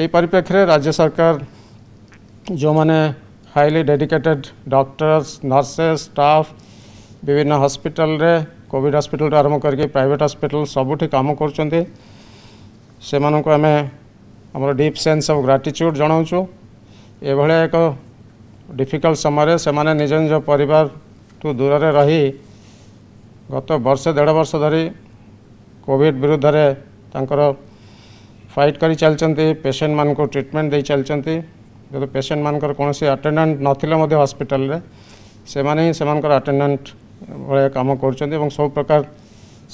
এই পরিপ্রেক্ষীরে রাজ্য সরকার যে highly dedicated doctors nurses staff বিভিন্ন হসপিটালে কোভিড হসপিটাল আরম্ভ করি প্রাইভেট হসপিটাল সবুঠি কাম করছেন সে আমি আমার ডিপ সেন্স অফ গ্রাটিচ্ୟୁଡ଼ জনাওছু এভাবে এক ডিফিকল্ট সময় সে নিজ নিজ পরিবার ଠୁ ଦୂରରେ ରହି ଗତ ବର୍ଷେ ଦେଢ଼ ବର୍ଷ ଧରି କୋଭିଡ଼ ବିରୁଦ୍ଧରେ ତାଙ୍କର फाइट कर चलती पेसेंट मान को ट्रिटमेंट दे चलती जो पेसेंट मान कौन आटेडाट ना हस्पिटाल से आटेडाट भाया कम कर सब प्रकार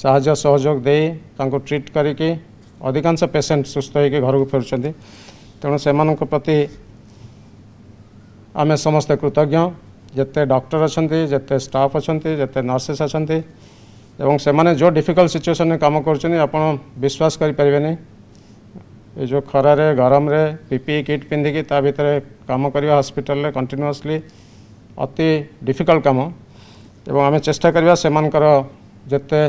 साहय सहयोग दे ट्रिट करके अधिकांश पेसेंट सुस्थ हो घर को फेर तेणु से प्रति आम समस्ते कृतज्ञ जिते डक्टर अच्छा जिते स्टाफ अच्छा जिते नर्सेस अच्छा से जो डिफिकल्ट सिचुएसन में कम कर करें ये जो खरारे गरम पीपी किट पिंधिकी ता भितर काम करवा हस्पिटाल कंटिन्यूसली अति डिफिकल्ट कम एवं आम चेस्टा करते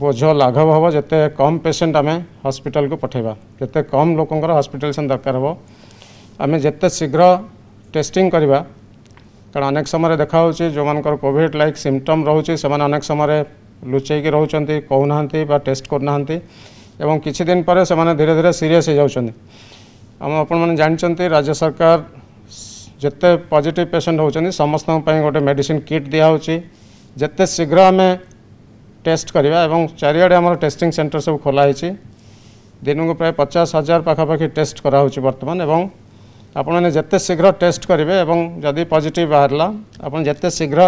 बोझ लाघव हम जिते कम पेसेंट आम हस्पिटाल पठेबा जिते कम लोकं हस्पिटालेसन दरकार हम आम जिते शीघ्र टेस्टिंग करवा कारण अनेक समय देखा जो मर कोड लाइक सिमटम रोचे से लुचे रोच कहूना टेस्ट करना ଏବଂ କିଛି ଦିନ ପରେ ସେମାନେ ଧୀରେ ଧୀରେ ସିରିୟସ୍ ହେଇଯାଉଛନ୍ତି ଆମ ଆପଣମାନେ ଜାଣିଛନ୍ତି ରାଜ୍ୟ ସରକାର ଯେତେ ପଜିଟିଭ୍ ପେସେଣ୍ଟ ହେଉଛନ୍ତି ସମସ୍ତଙ୍କ ପାଇଁ ଗୋଟେ ମେଡ଼ିସିନ୍ କିଟ୍ ଦିଆହେଉଛି ଯେତେ ଶୀଘ୍ର ଆମେ ଟେଷ୍ଟ କରିବା ଏବଂ ଚାରିଆଡ଼େ ଆମର ଟେଷ୍ଟିଂ ସେଣ୍ଟର ସବୁ ଖୋଲା ହେଇଛି ଦିନକୁ ପ୍ରାୟ ପଚାଶ ହଜାର ପାଖାପାଖି ଟେଷ୍ଟ କରାହେଉଛି ବର୍ତ୍ତମାନ ଏବଂ ଆପଣମାନେ ଯେତେ ଶୀଘ୍ର ଟେଷ୍ଟ କରିବେ ଏବଂ ଯଦି ପଜିଟିଭ୍ ବାହାରିଲା ଆପଣ ଯେତେ ଶୀଘ୍ର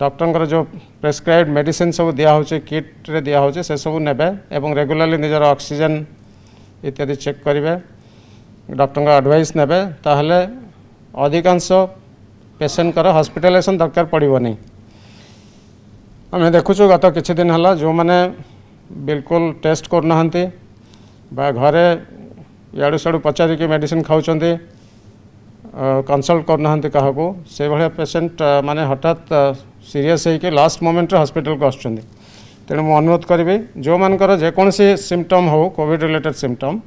डक्टर जो प्रेस्क्राइब मेडिसीन सब दिहे किट्रे दिहे से सबू ने रेगुलाली निजर अक्सीजेन इत्यादि चेक करेंगे डक्टर आडभइस ने अधिकांश पेसेंट कर हस्पिटालेसन दरकार पड़े आम देखु गत किद जो मैंने बिल्कुल टेस्ट कर बा घरे इड़ सड़ू पचारिकी मेडिसीन खाऊँ कनसल्ट करना कहकू से भाया पेसेंट मान हठात ସିରିୟସ୍ ହେଇକି ଲାଷ୍ଟ ମୋମେଣ୍ଟରେ ହସ୍ପିଟାଲକୁ ଆସୁଛନ୍ତି ତେଣୁ ମୁଁ ଅନୁରୋଧ କରିବି ଯେଉଁମାନଙ୍କର ଯେକୌଣସି ସିମ୍ପଟମ୍ ହେଉ କୋଭିଡ଼ ରିଲେଟେଡ଼ ସିମ୍ପଟମ୍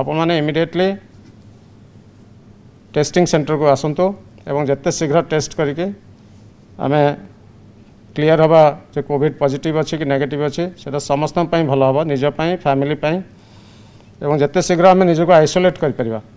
ଆପଣମାନେ ଇମିଡ଼ିଏଟଲି ଟେଷ୍ଟିଂ ସେଣ୍ଟରକୁ ଆସନ୍ତୁ ଏବଂ ଯେତେ ଶୀଘ୍ର ଟେଷ୍ଟ କରିକି ଆମେ କ୍ଲିଅର ହେବା ଯେ କୋଭିଡ଼ ପଜିଟିଭ୍ ଅଛି କି ନେଗେଟିଭ୍ ଅଛି ସେଇଟା ସମସ୍ତଙ୍କ ପାଇଁ ଭଲ ହେବ ନିଜ ପାଇଁ ଫ୍ୟାମିଲି ପାଇଁ ଏବଂ ଯେତେ ଶୀଘ୍ର ଆମେ ନିଜକୁ ଆଇସୋଲେଟ୍ କରିପାରିବା